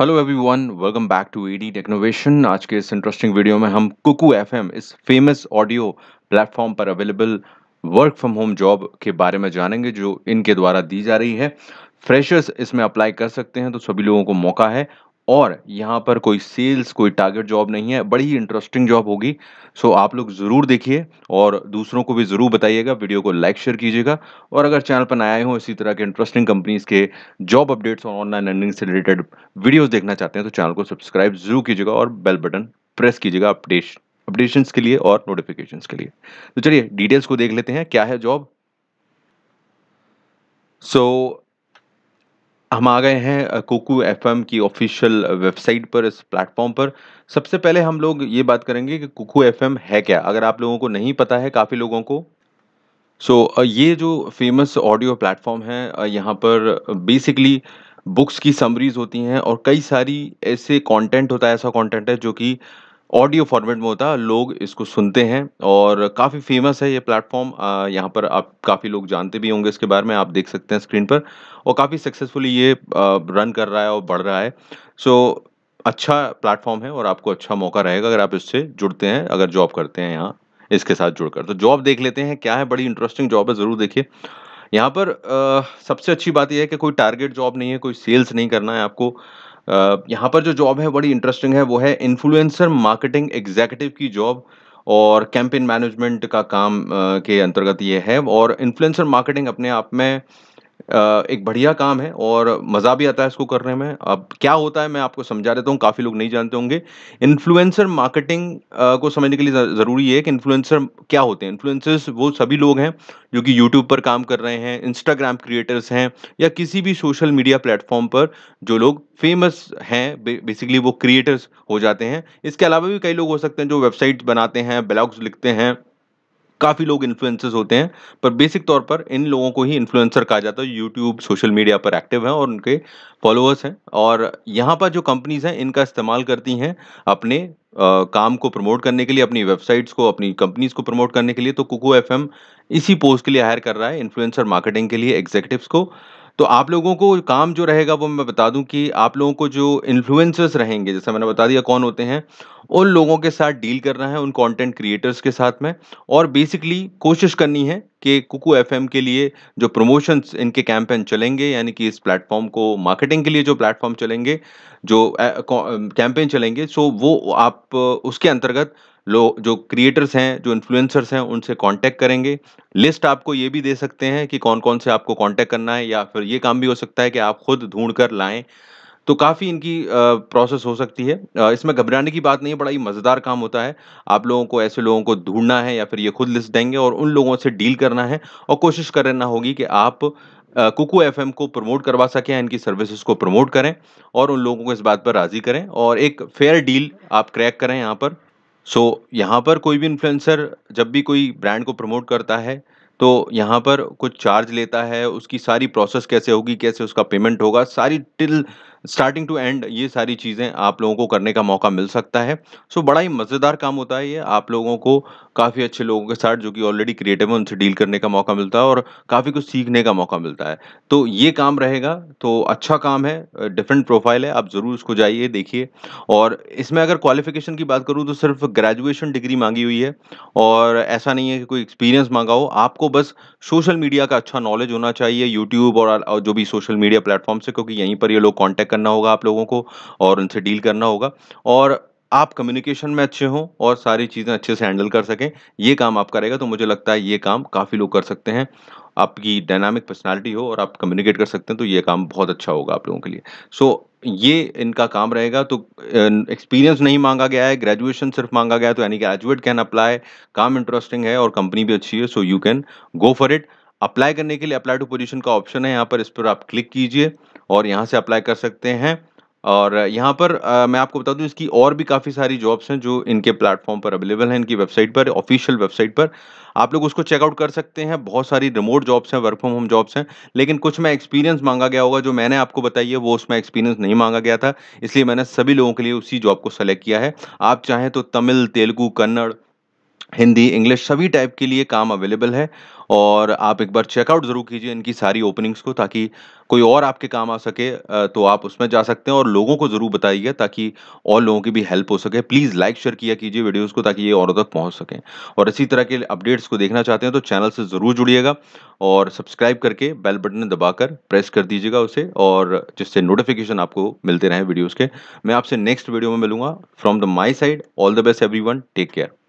hello everyone welcome back to ED Technovation आज के इस इंटरेस्टिंग वीडियो में हम कुकू एफएम इस फेमस ऑडियो प्लेटफॉर्म पर available work from home job के बारे में जानेंगे जो इनके द्वारा दी जा रही है फ्रेशर्स इसमें अप्लाई कर सकते हैं तो सभी लोगों को मौका है और यहाँ पर कोई सेल्स कोई टारगेट जॉब नहीं है बड़ी इंटरेस्टिंग जॉब होगी सो आप लोग ज़रूर देखिए और दूसरों को भी ज़रूर बताइएगा वीडियो को लाइक शेयर कीजिएगा और अगर चैनल पर नए हो इसी तरह के इंटरेस्टिंग कंपनीज़ के जॉब अपडेट्स और ऑनलाइन अर्निंग से रिलेटेड वीडियोज़ देखना चाहते हैं तो चैनल को सब्सक्राइब ज़रूर कीजिएगा और बेल बटन प्रेस कीजिएगा अपडेट अपडेशंस के लिए और नोटिफिकेशन के लिए तो चलिए डिटेल्स को देख लेते हैं क्या है जॉब सो so, हम आ गए हैं कोकू एफ की ऑफिशियल वेबसाइट पर इस प्लेटफॉर्म पर सबसे पहले हम लोग ये बात करेंगे कि कोकू एफ है क्या अगर आप लोगों को नहीं पता है काफ़ी लोगों को सो so, ये जो फेमस ऑडियो प्लेटफॉर्म है यहाँ पर बेसिकली बुक्स की समरीज होती हैं और कई सारी ऐसे कंटेंट होता है ऐसा कंटेंट है जो कि ऑडियो फॉर्मेट में होता है लोग इसको सुनते हैं और काफ़ी फेमस है ये प्लेटफॉर्म यहाँ पर आप काफ़ी लोग जानते भी होंगे इसके बारे में आप देख सकते हैं स्क्रीन पर और काफ़ी सक्सेसफुली ये रन कर रहा है और बढ़ रहा है सो अच्छा प्लेटफॉर्म है और आपको अच्छा मौका रहेगा अगर आप इससे जुड़ते हैं अगर जॉब करते हैं यहाँ इसके साथ जुड़कर तो जॉब देख लेते हैं क्या है बड़ी इंटरेस्टिंग जॉब है ज़रूर देखिए यहाँ पर आ, सबसे अच्छी बात यह है कि कोई टारगेट जॉब नहीं है कोई सेल्स नहीं करना है आपको यहाँ पर जो जॉब है बड़ी इंटरेस्टिंग है वो है इन्फ्लुएंसर मार्केटिंग एग्जीक्यूटिव की जॉब और कैंपेन मैनेजमेंट का काम के अंतर्गत ये है और इन्फ्लुएंसर मार्केटिंग अपने आप में एक बढ़िया काम है और मज़ा भी आता है इसको करने में अब क्या होता है मैं आपको समझा देता हूँ काफ़ी लोग नहीं जानते होंगे इन्फ्लुएंसर मार्केटिंग को समझने के लिए ज़रूरी है कि इन्फ्लुएंसर क्या होते हैं इन्फ्लुएंसर्स वो सभी लोग हैं जो कि यूट्यूब पर काम कर रहे हैं इंस्टाग्राम क्रिएटर्स हैं या किसी भी सोशल मीडिया प्लेटफॉर्म पर जो लोग फेमस हैं बेसिकली वो क्रिएटर्स हो जाते हैं इसके अलावा भी कई लोग हो सकते हैं जो वेबसाइट बनाते हैं ब्लॉग्स लिखते हैं काफ़ी लोग इन्फ्लुएंसर्स होते हैं पर बेसिक तौर पर इन लोगों को ही इन्फ्लुएंसर कहा जाता है यूट्यूब सोशल मीडिया पर एक्टिव हैं और उनके फॉलोअर्स हैं और यहाँ पर जो कंपनीज हैं इनका इस्तेमाल करती हैं अपने आ, काम को प्रमोट करने के लिए अपनी वेबसाइट्स को अपनी कंपनीज को प्रमोट करने के लिए तो कुको एफ इसी पोस्ट के लिए हायर कर रहा है इन्फ्लुएंसर मार्केटिंग के लिए एग्जीक्यूटिव को तो आप लोगों को काम जो रहेगा वो मैं बता दूं कि आप लोगों को जो इन्फ्लुएंसर्स रहेंगे जैसे मैंने बता दिया कौन होते हैं उन लोगों के साथ डील करना है उन कंटेंट क्रिएटर्स के साथ में और बेसिकली कोशिश करनी है कि कुकू एफ के लिए जो प्रमोशंस इनके कैंपेन चलेंगे यानी कि इस प्लेटफॉर्म को मार्केटिंग के लिए जो प्लेटफॉर्म चलेंगे जो कैंपेन चलेंगे सो वो आप उसके अंतर्गत लो जो क्रिएटर्स हैं जो इन्फ्लुएंसर्स हैं उनसे कांटेक्ट करेंगे लिस्ट आपको ये भी दे सकते हैं कि कौन कौन से आपको कांटेक्ट करना है या फिर ये काम भी हो सकता है कि आप खुद ढूंढ कर लाएँ तो काफ़ी इनकी प्रोसेस हो सकती है इसमें घबराने की बात नहीं है बड़ा ही मज़ेदार काम होता है आप लोगों को ऐसे लोगों को ढूंढना है या फिर ये खुद लिस्ट देंगे और उन लोगों से डील करना है और कोशिश करना होगी कि आप कुकू एफ को प्रमोट करवा सकें इनकी सर्विसेज को प्रमोट करें और उन लोगों को इस बात पर राज़ी करें और एक फेयर डील आप क्रैक करें यहाँ पर सो यहाँ पर कोई भी इन्फ्लुएंसर जब भी कोई ब्रांड को प्रमोट करता है तो यहाँ पर कुछ चार्ज लेता है उसकी सारी प्रोसेस कैसे होगी कैसे उसका पेमेंट होगा सारी टिल स्टार्टिंग टू एंड ये सारी चीज़ें आप लोगों को करने का मौका मिल सकता है सो बड़ा ही मज़ेदार काम होता है ये आप लोगों को काफ़ी अच्छे लोगों के साथ जो कि ऑलरेडी क्रिएटिव है उनसे डील करने का मौका मिलता है और काफ़ी कुछ सीखने का मौका मिलता है तो ये काम रहेगा तो अच्छा काम है डिफरेंट प्रोफाइल है आप ज़रूर उसको जाइए देखिए और इसमें अगर क्वालिफिकेशन की बात करूँ तो सिर्फ ग्रेजुएशन डिग्री मांगी हुई है और ऐसा नहीं है कि कोई एक्सपीरियंस मांगा हो आपको बस सोशल मीडिया का अच्छा नॉलेज होना चाहिए यूट्यूब और जो भी सोशल मीडिया प्लेटफॉर्म्स से क्योंकि यहीं पर ये लोग कॉन्टैक्ट करना होगा आप लोगों को और उनसे डील करना होगा और आप कम्युनिकेशन में अच्छे हों और सारी चीज़ें अच्छे से हैंडल कर सकें ये काम आप करेगा तो मुझे लगता है ये काम काफ़ी लोग कर सकते हैं आपकी डायनामिक पर्सनालिटी हो और आप कम्युनिकेट कर सकते हैं तो ये काम बहुत अच्छा होगा आप लोगों के लिए सो so, ये इनका काम रहेगा तो एक्सपीरियंस नहीं मांगा गया है ग्रेजुएशन सिर्फ मांगा गया है तो यानी ग्रेजुएट कैन अप्लाई काम इंटरेस्टिंग है और कंपनी भी अच्छी है so you can go for it apply करने के लिए अप्लाई टू पोजीशन का ऑप्शन है यहाँ पर इस पर आप क्लिक कीजिए और यहाँ से अप्लाई कर सकते हैं और यहाँ पर आ, मैं आपको बता दूँ इसकी और भी काफ़ी सारी जॉब्स हैं जो इनके प्लेटफॉर्म पर अवेलेबल हैं इनकी वेबसाइट पर ऑफिशियल वेबसाइट पर आप लोग उसको चेकआउट कर सकते हैं बहुत सारी रिमोट जॉब्स हैं वर्क फ्रॉम होम जॉब्स हैं लेकिन कुछ में एक्सपीरियंस मांगा गया होगा जो मैंने आपको बताई है वो उसमें एक्सपीरियंस नहीं मांगा गया था इसलिए मैंने सभी लोगों के लिए उसी जॉब को सेलेक्ट किया है आप चाहें तो तमिल तेलुगू कन्नड़ हिंदी इंग्लिश सभी टाइप के लिए काम अवेलेबल है और आप एक बार चेकआउट ज़रूर कीजिए इनकी सारी ओपनिंग्स को ताकि कोई और आपके काम आ सके तो आप उसमें जा सकते हैं और लोगों को ज़रूर बताइए ताकि और लोगों की भी हेल्प हो सके प्लीज़ लाइक शेयर किया कीजिए वीडियोज़ को ताकि ये औरों तक पहुँच सकें और इसी तरह के अपडेट्स को देखना चाहते हैं तो चैनल से ज़रूर जुड़िएगा और सब्सक्राइब करके बेल बटन दबाकर प्रेस कर दीजिएगा उसे और जिससे नोटिफिकेशन आपको मिलते रहें वीडियोज़ के मैं आपसे नेक्स्ट वीडियो में मिलूंगा from the my side all the best every take care